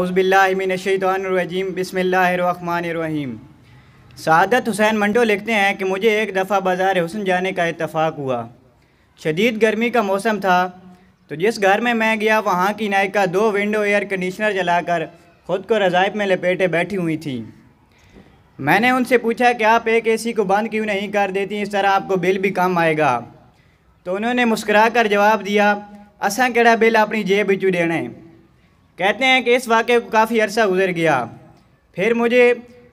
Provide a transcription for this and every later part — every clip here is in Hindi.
अउज़बिल्लाशैतरजीम बसमीम सदत हुसैन मंडो लिखते हैं कि मुझे एक दफ़ा बाज़ार हुसन जाने का इतफ़ाक़ हुआ शदीद गर्मी का मौसम था तो जिस घर में मैं गया वहाँ की नायका दो विंडो एयर कंडीशनर जलाकर ख़ुद को रज़ाइब में लपेटे बैठी हुई थी मैंने उनसे पूछा कि आप एक एसी को बंद क्यों नहीं कर देती इस तरह आपको बिल भी कम आएगा तो उन्होंने मुस्करा कर जवाब दिया असा कड़ा बिल अपनी जेब बिचू देना है कहते हैं कि इस वाक़े को काफ़ी अर्सा गुजर गया फिर मुझे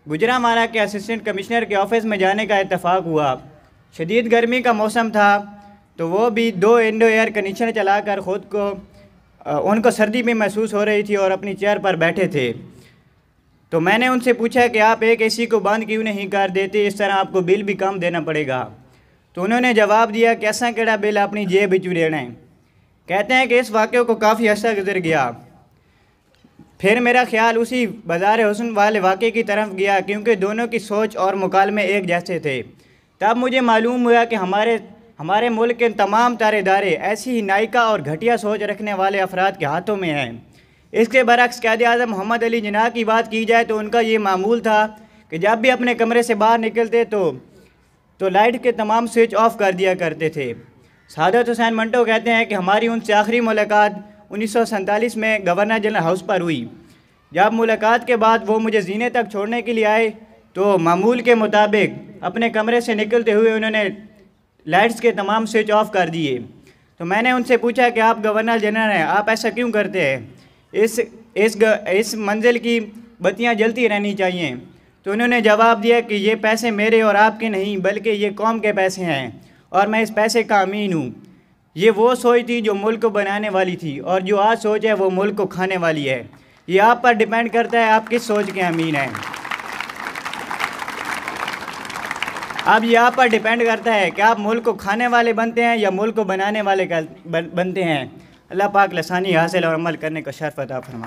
गुजरावाला के असिस्टेंट कमिश्नर के ऑफिस में जाने का इतफ़ाक़ हुआ शदीद गर्मी का मौसम था तो वो भी दो इंडो एयर कंडीशनर चला कर ख़ुद को उनको सर्दी भी महसूस हो रही थी और अपनी चेयर पर बैठे थे तो मैंने उनसे पूछा कि आप एक एसी को बंद क्यों नहीं कर देते इस तरह आपको बिल भी कम देना पड़ेगा तो उन्होंने जवाब दिया कि ऐसा केड़ा बिल अपनी जेब बिचू देना है कहते हैं कि इस वाक़े को काफ़ी अर्सा गुजर गया फिर मेरा ख्याल उसी बाजार हुसन वाले वाक़े की तरफ गया क्योंकि दोनों की सोच और मुकालमे एक जैसे थे तब मुझे मालूम हुआ कि हमारे हमारे मुल्क के तमाम तारे दारे ऐसी ही नायका और घटिया सोच रखने वाले अफराद के हाथों में हैं इसके बरक्स कैद अजम मोहम्मद अली जना की बात की जाए तो उनका ये मामूल था कि जब भी अपने कमरे से बाहर निकलते तो तो लाइट के तमाम स्विच ऑफ कर दिया करते थे सादत हुसैन मंटो कहते हैं कि हमारी उनसे आखिरी मुलाकात उन्नीस में गवर्नर जनरल हाउस पर हुई जब मुलाकात के बाद वो मुझे जीने तक छोड़ने के लिए आए तो मामूल के मुताबिक अपने कमरे से निकलते हुए उन्होंने लाइट्स के तमाम स्विच ऑफ कर दिए तो मैंने उनसे पूछा कि आप गवर्नर जनरल हैं आप ऐसा क्यों करते हैं इस इस ग, इस मंजिल की बत्तियां जलती रहनी चाहिए तो उन्होंने जवाब दिया कि ये पैसे मेरे और आपके नहीं बल्कि ये कौम के पैसे हैं और मैं इस पैसे का अमीन हूँ ये वो सोच थी जो मुल्क को बनाने वाली थी और जो आज सोच है वो मुल्क को खाने वाली है ये आप पर डिपेंड करता है आप किस सोच के अमीन हैं अब ये आप पर डिपेंड करता है कि आप मुल्क को खाने वाले बनते हैं या मुल्क को बनाने वाले बनते हैं अल्लाह पाक लसानी हासिल और अमल करने का शर्फ अता फरमा